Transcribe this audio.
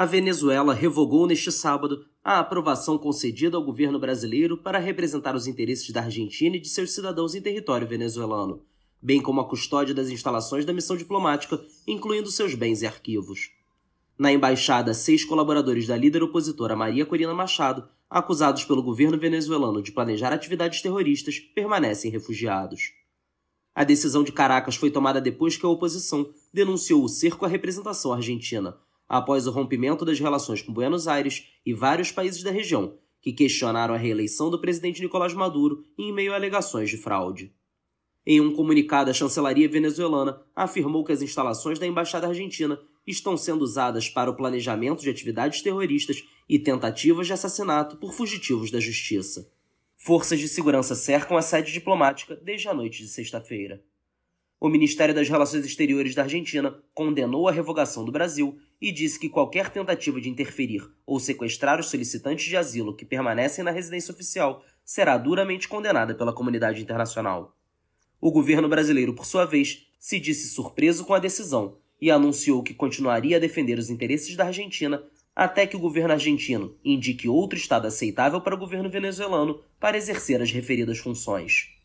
a Venezuela revogou neste sábado a aprovação concedida ao governo brasileiro para representar os interesses da Argentina e de seus cidadãos em território venezuelano, bem como a custódia das instalações da missão diplomática, incluindo seus bens e arquivos. Na embaixada, seis colaboradores da líder opositora Maria Corina Machado, acusados pelo governo venezuelano de planejar atividades terroristas, permanecem refugiados. A decisão de Caracas foi tomada depois que a oposição denunciou o cerco à representação argentina, após o rompimento das relações com Buenos Aires e vários países da região, que questionaram a reeleição do presidente Nicolás Maduro em meio a alegações de fraude. Em um comunicado, a chancelaria venezuelana afirmou que as instalações da embaixada argentina estão sendo usadas para o planejamento de atividades terroristas e tentativas de assassinato por fugitivos da justiça. Forças de segurança cercam a sede diplomática desde a noite de sexta-feira. O Ministério das Relações Exteriores da Argentina condenou a revogação do Brasil e disse que qualquer tentativa de interferir ou sequestrar os solicitantes de asilo que permanecem na residência oficial será duramente condenada pela comunidade internacional. O governo brasileiro, por sua vez, se disse surpreso com a decisão e anunciou que continuaria a defender os interesses da Argentina até que o governo argentino indique outro estado aceitável para o governo venezuelano para exercer as referidas funções.